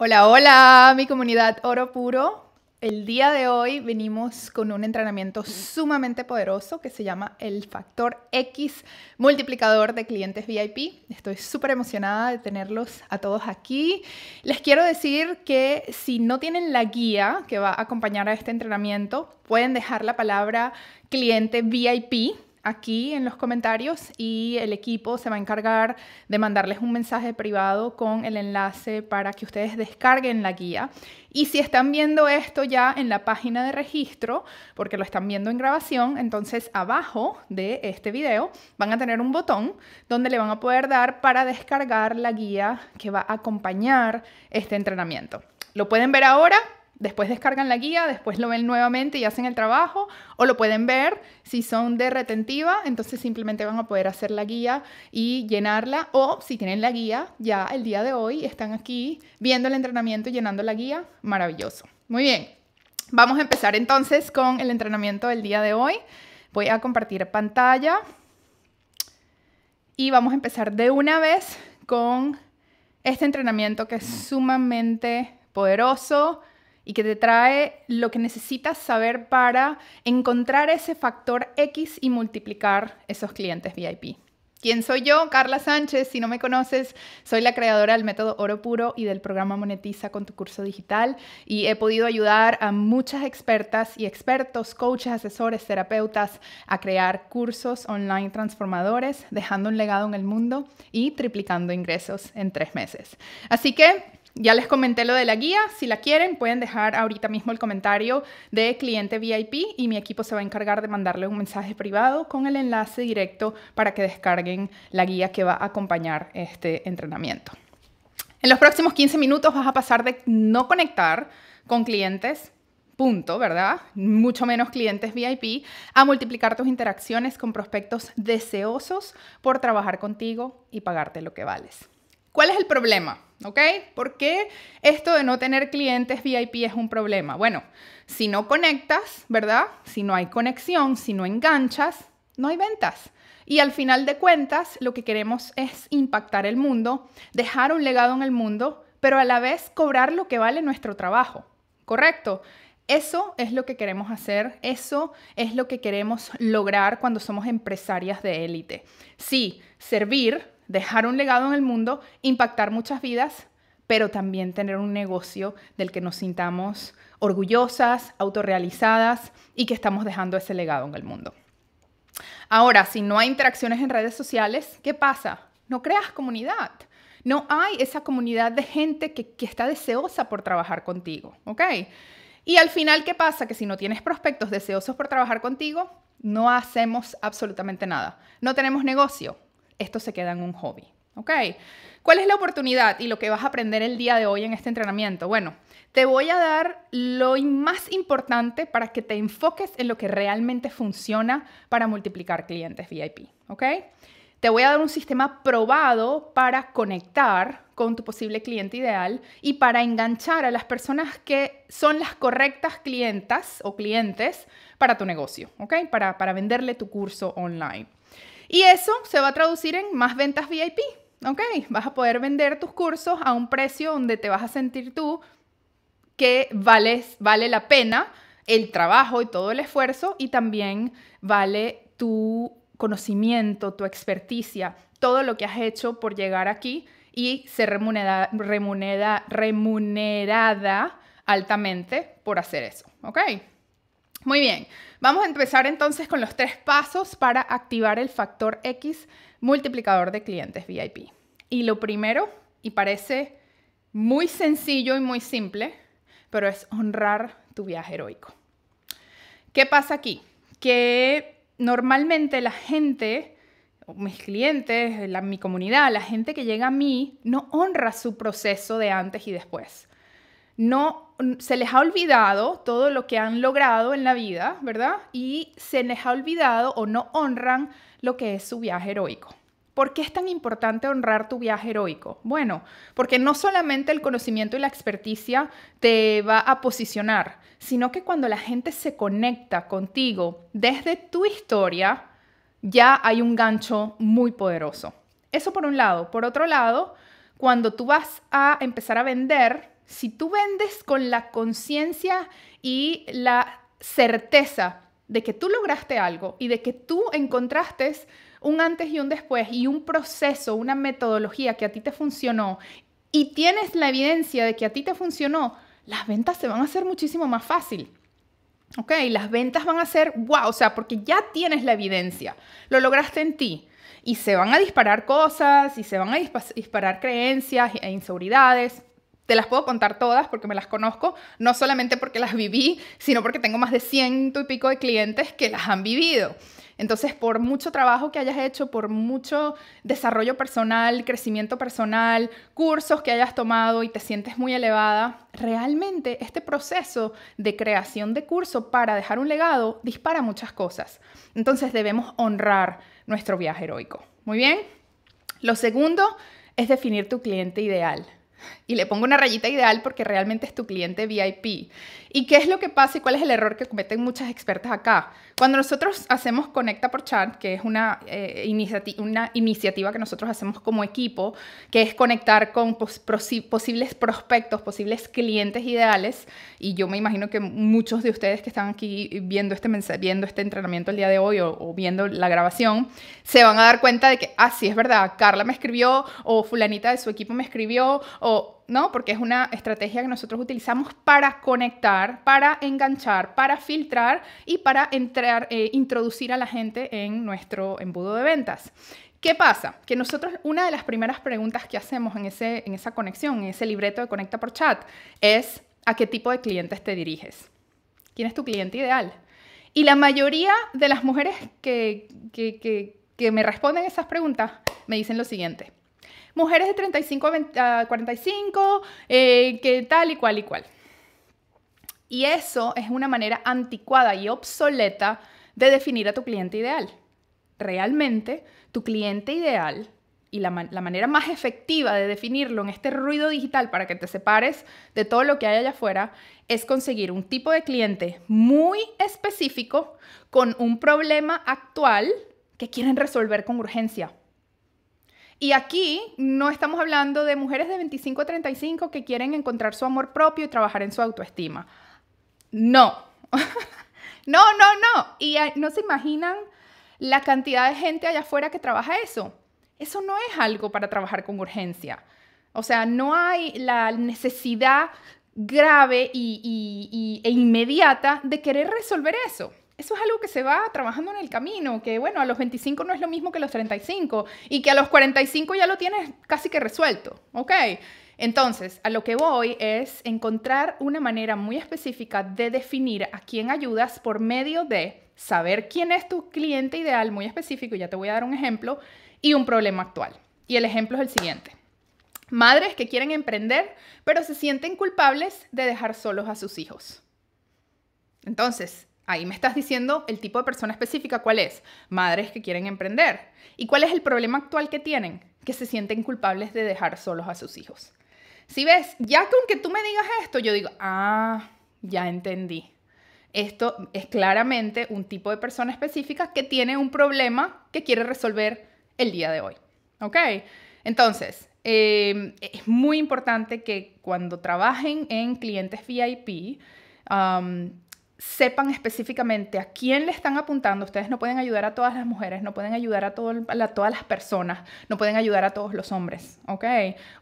Hola, hola, mi comunidad Oro Puro. El día de hoy venimos con un entrenamiento sumamente poderoso que se llama el factor X multiplicador de clientes VIP. Estoy súper emocionada de tenerlos a todos aquí. Les quiero decir que si no tienen la guía que va a acompañar a este entrenamiento, pueden dejar la palabra cliente VIP aquí en los comentarios y el equipo se va a encargar de mandarles un mensaje privado con el enlace para que ustedes descarguen la guía. Y si están viendo esto ya en la página de registro, porque lo están viendo en grabación, entonces abajo de este video van a tener un botón donde le van a poder dar para descargar la guía que va a acompañar este entrenamiento. Lo pueden ver ahora Después descargan la guía, después lo ven nuevamente y hacen el trabajo, o lo pueden ver si son de retentiva, entonces simplemente van a poder hacer la guía y llenarla, o si tienen la guía ya el día de hoy, están aquí viendo el entrenamiento y llenando la guía, maravilloso. Muy bien, vamos a empezar entonces con el entrenamiento del día de hoy. Voy a compartir pantalla y vamos a empezar de una vez con este entrenamiento que es sumamente poderoso y que te trae lo que necesitas saber para encontrar ese factor X y multiplicar esos clientes VIP. ¿Quién soy yo? Carla Sánchez. Si no me conoces, soy la creadora del método Oro Puro y del programa Monetiza con tu curso digital y he podido ayudar a muchas expertas y expertos, coaches, asesores, terapeutas a crear cursos online transformadores, dejando un legado en el mundo y triplicando ingresos en tres meses. Así que ya les comenté lo de la guía, si la quieren pueden dejar ahorita mismo el comentario de cliente VIP y mi equipo se va a encargar de mandarle un mensaje privado con el enlace directo para que descarguen la guía que va a acompañar este entrenamiento. En los próximos 15 minutos vas a pasar de no conectar con clientes punto, ¿verdad? Mucho menos clientes VIP, a multiplicar tus interacciones con prospectos deseosos por trabajar contigo y pagarte lo que vales. ¿Cuál es el problema? ¿Ok? ¿Por qué esto de no tener clientes VIP es un problema? Bueno, si no conectas, ¿verdad? Si no hay conexión, si no enganchas, no hay ventas. Y al final de cuentas, lo que queremos es impactar el mundo, dejar un legado en el mundo, pero a la vez cobrar lo que vale nuestro trabajo, ¿correcto? Eso es lo que queremos hacer, eso es lo que queremos lograr cuando somos empresarias de élite. Sí, servir, dejar un legado en el mundo, impactar muchas vidas, pero también tener un negocio del que nos sintamos orgullosas, autorrealizadas y que estamos dejando ese legado en el mundo. Ahora, si no hay interacciones en redes sociales, ¿qué pasa? No creas comunidad. No hay esa comunidad de gente que, que está deseosa por trabajar contigo, ¿ok? Y al final, ¿qué pasa? Que si no tienes prospectos deseosos por trabajar contigo, no hacemos absolutamente nada. No tenemos negocio, esto se queda en un hobby. ¿Ok? ¿Cuál es la oportunidad y lo que vas a aprender el día de hoy en este entrenamiento? Bueno, te voy a dar lo más importante para que te enfoques en lo que realmente funciona para multiplicar clientes VIP. ¿Ok? Te voy a dar un sistema probado para conectar con tu posible cliente ideal y para enganchar a las personas que son las correctas clientas o clientes para tu negocio, ¿ok? Para, para venderle tu curso online. Y eso se va a traducir en más ventas VIP, ¿ok? Vas a poder vender tus cursos a un precio donde te vas a sentir tú que vales, vale la pena el trabajo y todo el esfuerzo y también vale tu conocimiento, tu experticia, todo lo que has hecho por llegar aquí y ser remunerada, remunerada altamente por hacer eso, ¿ok? Muy bien, vamos a empezar entonces con los tres pasos para activar el factor X multiplicador de clientes VIP. Y lo primero, y parece muy sencillo y muy simple, pero es honrar tu viaje heroico. ¿Qué pasa aquí? Que normalmente la gente, mis clientes, la, mi comunidad, la gente que llega a mí, no honra su proceso de antes y después. No se les ha olvidado todo lo que han logrado en la vida, ¿verdad? Y se les ha olvidado o no honran lo que es su viaje heroico. ¿Por qué es tan importante honrar tu viaje heroico? Bueno, porque no solamente el conocimiento y la experticia te va a posicionar, sino que cuando la gente se conecta contigo desde tu historia, ya hay un gancho muy poderoso. Eso por un lado. Por otro lado, cuando tú vas a empezar a vender, si tú vendes con la conciencia y la certeza de que tú lograste algo y de que tú encontraste un antes y un después y un proceso, una metodología que a ti te funcionó y tienes la evidencia de que a ti te funcionó, las ventas se van a hacer muchísimo más fácil. ¿Ok? Las ventas van a ser wow, o sea, porque ya tienes la evidencia, lo lograste en ti. Y se van a disparar cosas, y se van a disparar creencias e inseguridades te las puedo contar todas porque me las conozco, no solamente porque las viví, sino porque tengo más de ciento y pico de clientes que las han vivido. Entonces, por mucho trabajo que hayas hecho, por mucho desarrollo personal, crecimiento personal, cursos que hayas tomado y te sientes muy elevada, realmente este proceso de creación de curso para dejar un legado dispara muchas cosas. Entonces, debemos honrar nuestro viaje heroico. Muy bien. Lo segundo es definir tu cliente ideal. Y le pongo una rayita ideal porque realmente es tu cliente VIP. ¿Y qué es lo que pasa y cuál es el error que cometen muchas expertas acá? Cuando nosotros hacemos Conecta por Chat, que es una, eh, iniciativa que nosotros hacemos como equipo, que es conectar con posibles prospectos, posibles clientes ideales, y yo me imagino que muchos de ustedes que están aquí este viendo este, entrenamiento el día de hoy o, o viendo la grabación, se van a dar cuenta de que, ah, sí, es verdad, Carla me escribió, o fulanita de su equipo me escribió, o ¿no? Porque es una estrategia que nosotros utilizamos para conectar, para enganchar, para filtrar y para eh, introducir a la gente en nuestro embudo de ventas. ¿Qué pasa? Que nosotros, una de las primeras preguntas que hacemos en, ese, en esa conexión, en ese libreto de Conecta por Chat, es a qué tipo de clientes te diriges. ¿Quién es tu cliente ideal? Y la mayoría de las mujeres que, que me responden esas preguntas me dicen lo siguiente mujeres de 35 a, 45, eh, que tal y cual y cual. Y eso es una manera anticuada y obsoleta de definir a tu cliente ideal. Realmente, tu cliente ideal y la, manera más efectiva de definirlo en este ruido digital para que te separes de todo lo que hay allá afuera es conseguir un tipo de cliente muy específico con un problema actual que quieren resolver con urgencia. Y aquí no estamos hablando de mujeres de 25 a 35 que quieren encontrar su amor propio y trabajar en su autoestima. No. no, no, no. Y no se imaginan la cantidad de gente allá afuera que trabaja eso. Eso no es algo para trabajar con urgencia. O sea, no hay la necesidad grave y, e inmediata de querer resolver eso eso es algo que se va trabajando en el camino, que bueno, a los 25 no es lo mismo que a los 35 y que a los 45 ya lo tienes casi que resuelto, ¿ok? Entonces, a lo que voy es encontrar una manera muy específica de definir a quién ayudas por medio de saber quién es tu cliente ideal muy específico, ya te voy a dar un ejemplo, y un problema actual. Y el ejemplo es el siguiente. Madres que quieren emprender, pero se sienten culpables de dejar solos a sus hijos. Entonces, Ahí me estás diciendo el tipo de persona específica, ¿cuál es? Madres que quieren emprender. ¿Y cuál es el problema actual que tienen? Que se sienten culpables de dejar solos a sus hijos. Si ves, ya con que tú me digas esto, yo digo, ah, ya entendí. Esto es claramente un tipo de persona específica que tiene un problema que quiere resolver el día de hoy. ¿Ok? Entonces, em, es muy importante que cuando trabajen en clientes VIP, sepan específicamente a quién le están apuntando. Ustedes no pueden ayudar a todas las mujeres, no pueden ayudar a, todas las personas, no pueden ayudar a todos los hombres, ¿ok?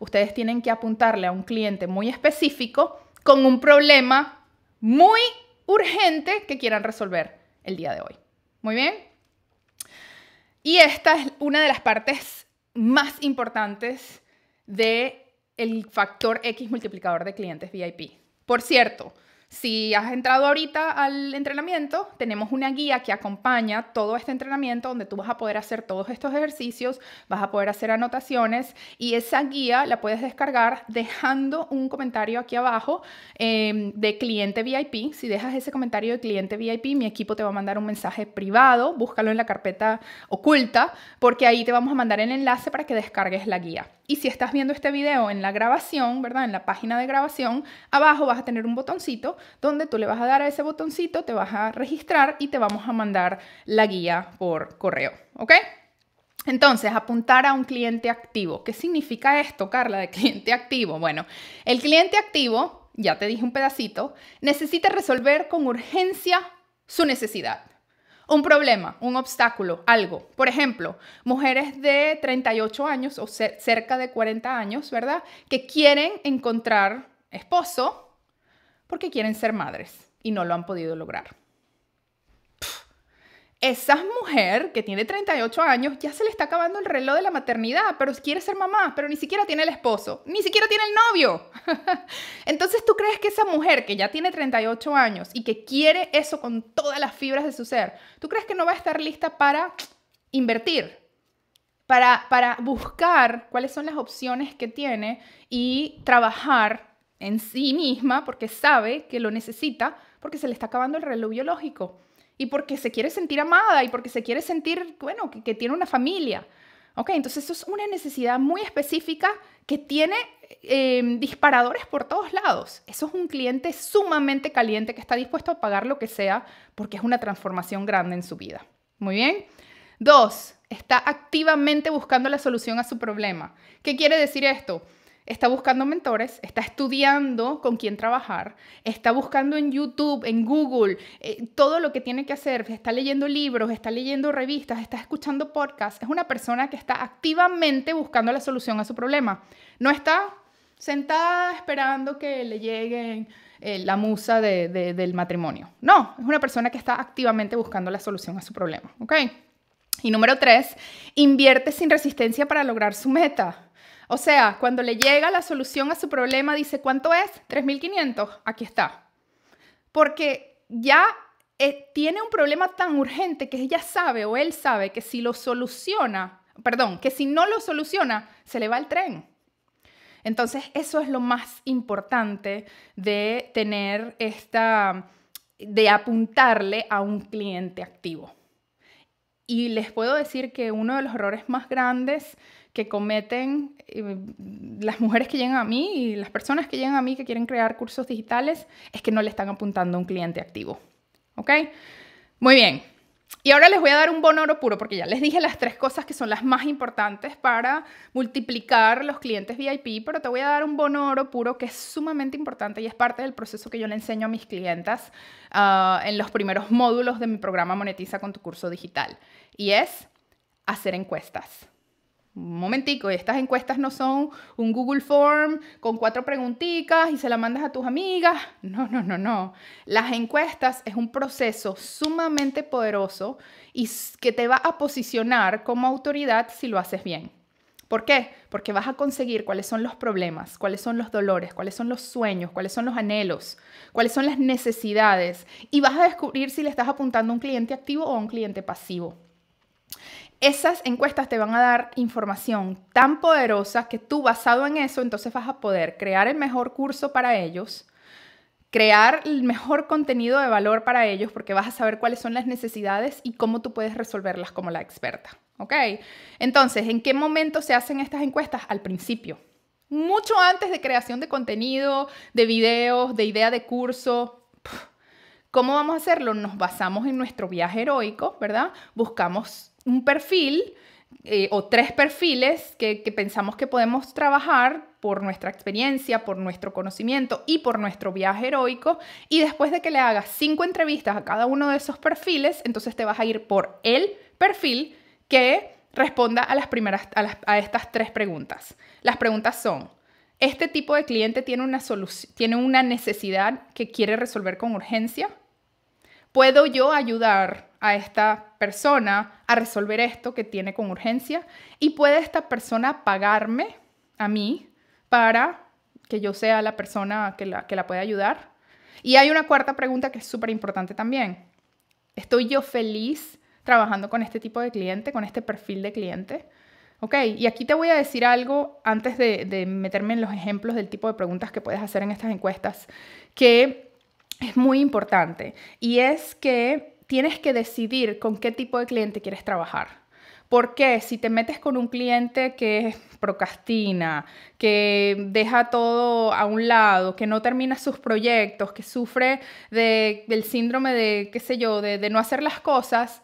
Ustedes tienen que apuntarle a un cliente muy específico con un problema muy urgente que quieran resolver el día de hoy. ¿Muy bien? Y esta es una de las partes más importantes del el factor X multiplicador de clientes VIP. Por cierto, si has entrado ahorita al entrenamiento, tenemos una guía que acompaña todo este entrenamiento donde tú vas a poder hacer todos estos ejercicios, vas a poder hacer anotaciones y esa guía la puedes descargar dejando un comentario aquí abajo em, de cliente VIP. Si dejas ese comentario de cliente VIP, mi equipo te va a mandar un mensaje privado, búscalo en la carpeta oculta porque ahí te vamos a mandar el enlace para que descargues la guía. Y si estás viendo este video en la grabación, ¿verdad? En la página de grabación, abajo vas a tener un botoncito donde tú le vas a dar a ese botoncito, te vas a registrar y te vamos a mandar la guía por correo, ¿ok? Entonces, apuntar a un cliente activo. ¿Qué significa esto, Carla, de cliente activo? Bueno, el cliente activo, ya te dije un pedacito, necesita resolver con urgencia su necesidad un problema, un obstáculo, algo. Por ejemplo, mujeres de 38 años o cerca de 40 años, ¿verdad? Que quieren encontrar esposo porque quieren ser madres y no lo han podido lograr esa mujer que tiene 38 años ya se le está acabando el reloj de la maternidad, pero quiere ser mamá, pero ni siquiera tiene el esposo, ni siquiera tiene el novio. Entonces, ¿tú crees que esa mujer que ya tiene 38 años y que quiere eso con todas las fibras de su ser, ¿tú crees que no va a estar lista para invertir? Para, para buscar cuáles son las opciones que tiene y trabajar en sí misma porque sabe que lo necesita porque se le está acabando el reloj biológico y porque se quiere sentir amada y porque se quiere sentir, bueno, que, tiene una familia. ¿Ok? Entonces eso es una necesidad muy específica que tiene em, disparadores por todos lados. Eso es un cliente sumamente caliente que está dispuesto a pagar lo que sea porque es una transformación grande en su vida. Muy bien. Dos, está activamente buscando la solución a su problema. ¿Qué quiere decir esto? está buscando mentores, está estudiando con quién trabajar, está buscando en YouTube, en Google, eh, todo lo que tiene que hacer, está leyendo libros, está leyendo revistas, está escuchando podcasts. Es una persona que está activamente buscando la solución a su problema. No está sentada esperando que le lleguen eh, la musa del matrimonio. No, es una persona que está activamente buscando la solución a su problema. Okay. Y número tres, invierte sin resistencia para lograr su meta. O sea, cuando le llega la solución a su problema, dice, ¿cuánto es? 3.500. Aquí está. Porque ya eh, tiene un problema tan urgente que ella sabe o él sabe que si lo soluciona, perdón, que si no lo soluciona, se le va el tren. Entonces, eso es lo más importante de tener esta, de apuntarle a un cliente activo. Y les puedo decir que uno de los errores más grandes que cometen eh, las mujeres que llegan a mí y las personas que llegan a mí que quieren crear cursos digitales es que no le están apuntando a un cliente activo. ¿Ok? Muy bien. Y ahora les voy a dar un bono oro puro porque ya les dije las tres cosas que son las más importantes para multiplicar los clientes VIP, pero te voy a dar un bono oro puro que es sumamente importante y es parte del proceso que yo le enseño a mis clientas ah, en los primeros módulos de mi programa Monetiza con tu curso digital. Y es hacer encuestas momentico, estas encuestas no son un Google Form con cuatro preguntitas y se la mandas a tus amigas. No, no, no, no. Las encuestas es un proceso sumamente poderoso y que te va a posicionar como autoridad si lo haces bien. ¿Por qué? Porque vas a conseguir cuáles son los problemas, cuáles son los dolores, cuáles son los sueños, cuáles son los anhelos, cuáles son las necesidades y vas a descubrir si le estás apuntando a un cliente activo o a un cliente pasivo esas encuestas te van a dar información tan poderosa que tú basado en eso, entonces vas a poder crear el mejor curso para ellos, crear el mejor contenido de valor para ellos, porque vas a saber cuáles son las necesidades y cómo tú puedes resolverlas como la experta. ¿Ok? Entonces, ¿en qué momento se hacen estas encuestas? Al principio. Mucho antes de creación de contenido, de videos, de idea de curso, ¿Cómo vamos a hacerlo? Nos basamos en nuestro viaje heroico, ¿verdad? Buscamos un perfil eh, o tres perfiles que, pensamos que podemos trabajar por nuestra experiencia, por nuestro conocimiento y por nuestro viaje heroico. Y después de que le hagas cinco entrevistas a cada uno de esos perfiles, entonces te vas a ir por el perfil que responda a, las primeras, a, estas tres preguntas. Las preguntas son, ¿este tipo de cliente tiene una, tiene una necesidad que quiere resolver con urgencia? ¿Puedo yo ayudar a esta persona a resolver esto que tiene con urgencia y puede esta persona pagarme a mí para que yo sea la persona que la, que pueda ayudar. Y hay una cuarta pregunta que es súper importante también. ¿Estoy yo feliz trabajando con este tipo de cliente, con este perfil de cliente? Ok, y aquí te voy a decir algo antes de, de meterme en los ejemplos del tipo de preguntas que puedes hacer en estas encuestas, que es muy importante. Y es que tienes que decidir con qué tipo de cliente quieres trabajar. Porque si te metes con un cliente que procrastina, que deja todo a un lado, que no termina sus proyectos, que sufre del síndrome de, qué sé yo, de, de no hacer las cosas,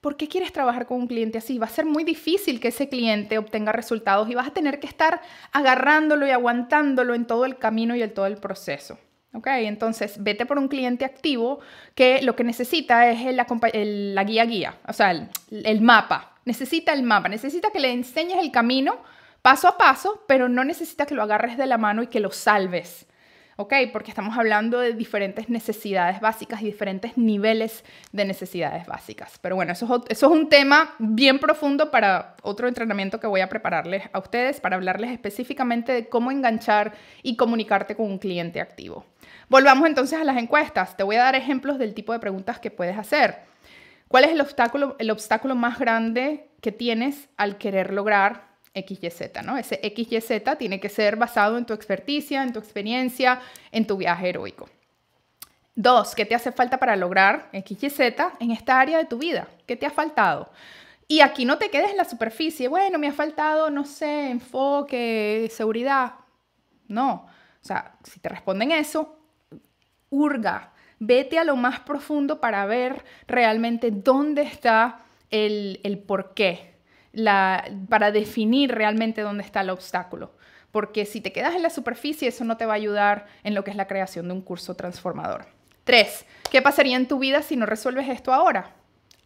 ¿por qué quieres trabajar con un cliente así? Va a ser muy difícil que ese cliente obtenga resultados y vas a tener que estar agarrándolo y aguantándolo en todo el camino y en todo el proceso. Entonces, vete por un cliente activo que lo que necesita es la guía guía, o sea, el, mapa. Necesita el mapa, necesita que le enseñes el camino paso a paso, pero no necesita que lo agarres de la mano y que lo salves. Porque estamos hablando de diferentes necesidades básicas y diferentes niveles de necesidades básicas. Pero bueno, eso es, eso es un tema bien profundo para otro entrenamiento que voy a prepararles a ustedes para hablarles específicamente de cómo enganchar y comunicarte con un cliente activo. Volvamos entonces a las encuestas. Te voy a dar ejemplos del tipo de preguntas que puedes hacer. ¿Cuál es el obstáculo, el obstáculo más grande que tienes al querer lograr XYZ, ¿no? Ese XYZ tiene que ser basado en tu experticia, en tu experiencia, en tu viaje heroico. Dos, ¿qué te hace falta para lograr XYZ en esta área de tu vida? ¿Qué te ha faltado? Y aquí no te quedes en la superficie, bueno, me ha faltado, no sé, enfoque, seguridad. No, o sea, si te responden eso, hurga, vete a lo más profundo para ver realmente dónde está el, el porqué para definir realmente dónde está el obstáculo. Porque si te quedas en la superficie, eso no te va a ayudar en lo que es la creación de un curso transformador. Tres, ¿qué pasaría en tu vida si no resuelves esto ahora?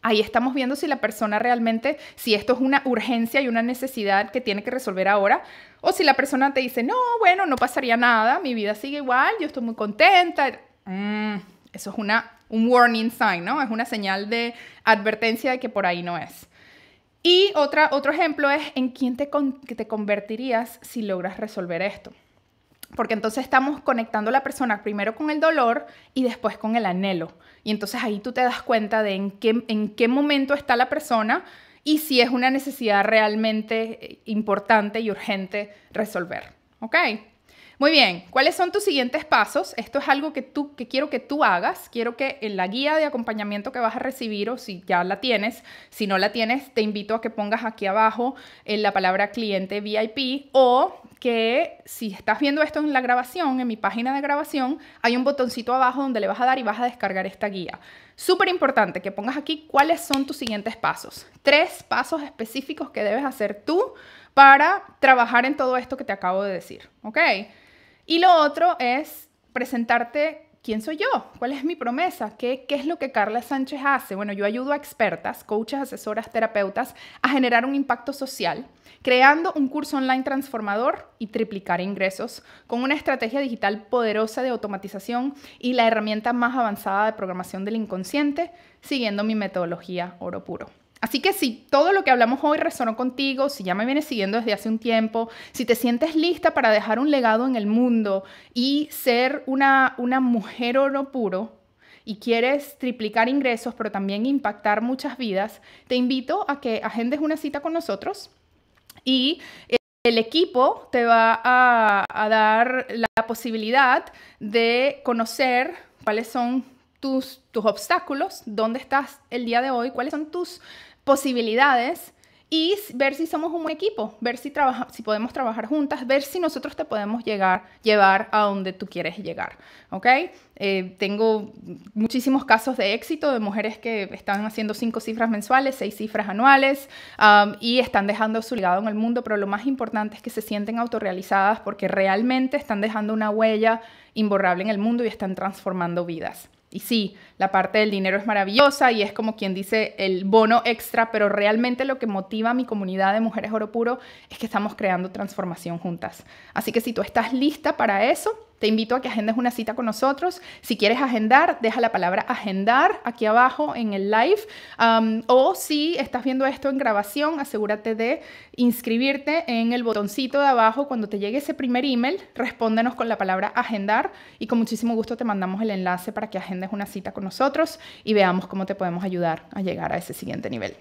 Ahí estamos viendo si la persona realmente, si esto es una urgencia y una necesidad que tiene que resolver ahora, o si la persona te dice, no, bueno, no pasaría nada, mi vida sigue igual, yo estoy muy contenta. Mm, eso es una, un warning sign, ¿no? Es una señal de advertencia de que por ahí no es. Y otra, otro ejemplo es en quién te, convertirías si logras resolver esto. Porque entonces estamos conectando a la persona primero con el dolor y después con el anhelo. Y entonces ahí tú te das cuenta de en qué, en qué momento está la persona y si es una necesidad realmente eh, importante y urgente resolver. ¿Ok? Muy bien, ¿cuáles son tus siguientes pasos? Esto es algo que, tú, quiero que tú hagas. Quiero que en la guía de acompañamiento que vas a recibir, o si ya la tienes, si no la tienes, te invito a que pongas aquí abajo en eh, la palabra cliente VIP o que si estás viendo esto en la grabación, en mi página de grabación, hay un botoncito abajo donde le vas a dar y vas a descargar esta guía. Súper importante que pongas aquí cuáles son tus siguientes pasos. Tres pasos específicos que debes hacer tú para trabajar en todo esto que te acabo de decir, ¿ok? Y lo otro es presentarte quién soy yo, cuál es mi promesa, ¿Qué, qué es lo que Carla Sánchez hace. Bueno, yo ayudo a expertas, coaches, asesoras, terapeutas a generar un impacto social, creando un curso online transformador y triplicar ingresos con una estrategia digital poderosa de automatización y la herramienta más avanzada de programación del inconsciente, siguiendo mi metodología oro puro. Así que si todo lo que hablamos hoy resonó contigo, si ya me vienes siguiendo desde hace un tiempo, si te sientes lista para dejar un legado en el mundo y ser una, una mujer oro puro, y quieres triplicar ingresos, pero también impactar muchas vidas, te invito a que agendes una cita con nosotros y eh, el equipo te va a, dar la posibilidad de conocer cuáles son tus, tus obstáculos, dónde estás el día de hoy, cuáles son tus posibilidades y ver si somos un buen equipo, ver si, trabaja, si podemos trabajar juntas, ver si nosotros te podemos llegar, llevar a donde tú quieres llegar, ¿ok? Eh, tengo muchísimos casos de éxito de mujeres que están haciendo cinco cifras mensuales, seis cifras anuales y están dejando su legado en el mundo, pero lo más importante es que se sienten autorrealizadas porque realmente están dejando una huella imborrable en el mundo y están transformando vidas. Y sí, la parte del dinero es maravillosa y es como quien dice el bono extra, pero realmente lo que motiva a mi comunidad de Mujeres Oro Puro es que estamos creando transformación juntas. Así que si tú estás lista para eso, te invito a que agendes una cita con nosotros. Si quieres agendar, deja la palabra agendar aquí abajo en el live. Um, o si estás viendo esto en grabación, asegúrate de inscribirte en el botoncito de abajo. Cuando te llegue ese primer email, respóndenos con la palabra agendar y con muchísimo gusto te mandamos el enlace para que agendes una cita con nosotros y veamos cómo te podemos ayudar a llegar a ese siguiente nivel.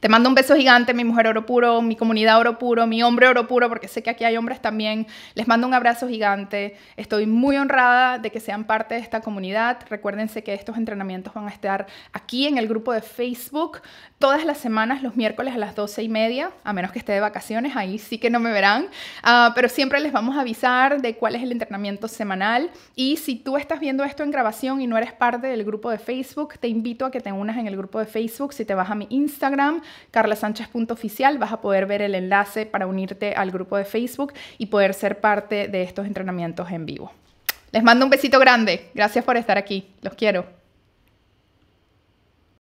Te mando un beso gigante, mi mujer oro puro, mi comunidad oro puro, mi hombre oro puro, porque sé que aquí hay hombres también. Les mando un abrazo gigante. Estoy muy honrada de que sean parte de esta comunidad. Recuérdense que estos entrenamientos van a estar aquí en el grupo de Facebook todas las semanas, los miércoles a las doce y media, a menos que esté de vacaciones, ahí sí que no me verán. Ah, pero siempre les vamos a avisar de cuál es el entrenamiento semanal. Y si tú estás viendo esto en grabación y no eres parte del grupo de Facebook, te invito a que te unas en el grupo de Facebook. Si te vas a mi Instagram, carlasánchez.oficial, vas a poder ver el enlace para unirte al grupo de Facebook y poder ser parte de estos entrenamientos en vivo. Les mando un besito grande. Gracias por estar aquí. Los quiero.